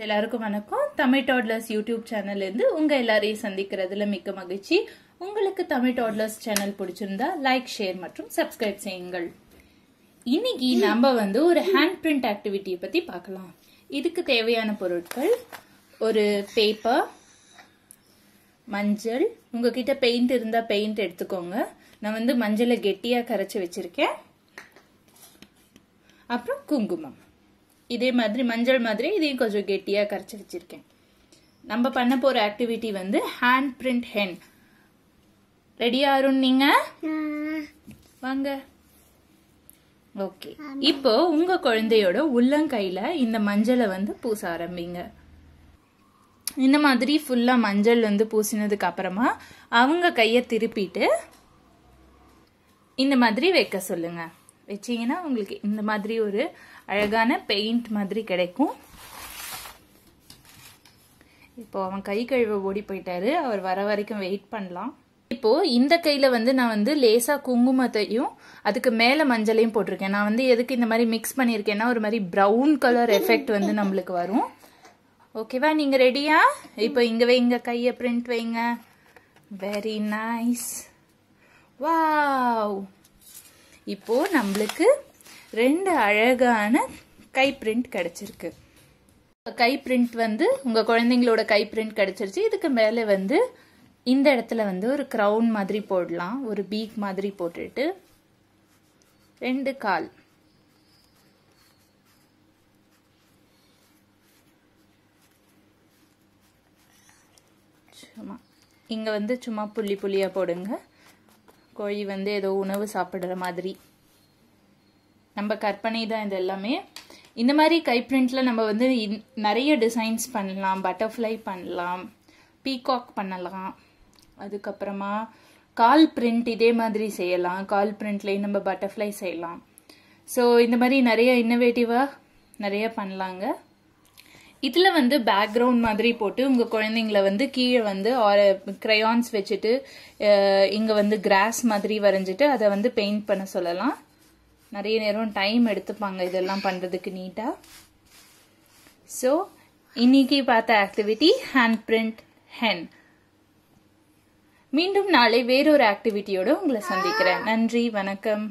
எல்லாருக்கும் வணக்கம் Tamil toddlers YouTube சேனல்லேருந்து உங்கள் எல்லாரையும் சந்திக்கிறதுல மிக்க மகிழ்ச்சி உங்களுக்கு தமிழ் டாட்லர்ஸ் சேனல் பிடிச்சிருந்தா லைக் ஷேர் மற்றும் சப்ஸ்கிரைப் செய்யுங்கள் இன்னைக்கு நம்ம வந்து ஒரு ஹேண்ட் பிரிண்ட் ஆக்டிவிட்டியை பற்றி பார்க்கலாம் இதுக்கு தேவையான பொருட்கள் ஒரு பேப்பர் மஞ்சள் உங்ககிட்ட பெயிண்ட் இருந்தால் பெயிண்ட் எடுத்துக்கோங்க நான் வந்து மஞ்சளை கெட்டியாக கரைச்சி வச்சுருக்கேன் அப்புறம் குங்குமம் இதே மாதிரி மஞ்சள் மாதிரி இதையும் கொஞ்சம் கெட்டியாக கரைச்சி வச்சுருக்கேன் நம்ம பண்ண போகிற ஆக்டிவிட்டி வந்து ஹேண்ட் பிரிண்ட் ஹென் ரெடி அருண் நீங்கள் வாங்க ஓகே இப்போ உங்கள் குழந்தையோட உள்ளங்கையில் இந்த மஞ்சளை வந்து பூச ஆரம்பிங்க இந்த மாதிரி ஃபுல்லாக மஞ்சள் வந்து பூசினதுக்கு அப்புறமா அவங்க கையை திருப்பிட்டு இந்த மாதிரி வைக்க சொல்லுங்கள் வச்சிங்கன்னா உங்களுக்கு இந்த மாதிரி ஒரு அழகான பெயிண்ட் மாதிரி கிடைக்கும் இப்போ அவன் கை கழுவ ஓடி போயிட்டாரு அவர் வர வரைக்கும் வெயிட் பண்ணலாம் இப்போ இந்த கையில வந்து நான் வந்து லேசா குங்குமத்தையும் அதுக்கு மேல மஞ்சளையும் போட்டிருக்கேன் நான் வந்து எதுக்கு இந்த மாதிரி மிக்ஸ் பண்ணியிருக்கேன்னா ஒரு மாதிரி ப்ரௌன் கலர் எஃபெக்ட் வந்து நம்மளுக்கு வரும் ஓகேவா நீங்க ரெடியா இப்போ இங்க வைங்க கையை பிரிண்ட் வைங்க வெரி நைஸ் வாவ் இப்போது நம்மளுக்கு ரெண்டு அழகான கை பிரிண்ட் கிடச்சிருக்கு கை பிரிண்ட் வந்து உங்கள் குழந்தைங்களோட கை பிரிண்ட் கிடைச்சிருச்சு இதுக்கு மேலே வந்து இந்த இடத்துல வந்து ஒரு க்ரௌன் மாதிரி போடலாம் ஒரு பீக் மாதிரி போட்டுட்டு ரெண்டு கால் சும்மா இங்கே வந்து சும்மா புள்ளி புள்ளியாக போடுங்க கோழி வந்து ஏதோ உணவு சாப்பிட்ற மாதிரி நம்ம கற்பனை தான் இது எல்லாமே இந்த மாதிரி கை நம்ம வந்து நிறைய டிசைன்ஸ் பண்ணலாம் பட்டர்ஃப்ளை பண்ணலாம் பீகாக் பண்ணலாம் அதுக்கப்புறமா கால் பிரிண்ட் இதே மாதிரி செய்யலாம் கால் பிரிண்ட்லேயும் நம்ம பட்டர்ஃப்ளை செய்யலாம் ஸோ இந்த மாதிரி நிறைய இன்னோவேட்டிவாக நிறைய பண்ணலாங்க இதில் வந்து பேக்ரவுண்ட் மாதிரி போட்டு உங்கள் குழந்தைங்கள வந்து கீழே வந்து க்ரையான்ஸ் வச்சுட்டு இங்கே வந்து கிராஸ் மாதிரி வரைஞ்சிட்டு அதை வந்து பெயிண்ட் பண்ண சொல்லலாம் நிறைய நேரம் டைம் எடுத்துப்பாங்க இதெல்லாம் பண்ணுறதுக்கு நீட்டாக ஸோ இன்னைக்கு பார்த்த ஆக்டிவிட்டி ஹேண்ட் பிரிண்ட் ஹென் மீண்டும் நாளை வேறொரு ஆக்டிவிட்டியோடு உங்களை சந்திக்கிறேன் நன்றி வணக்கம்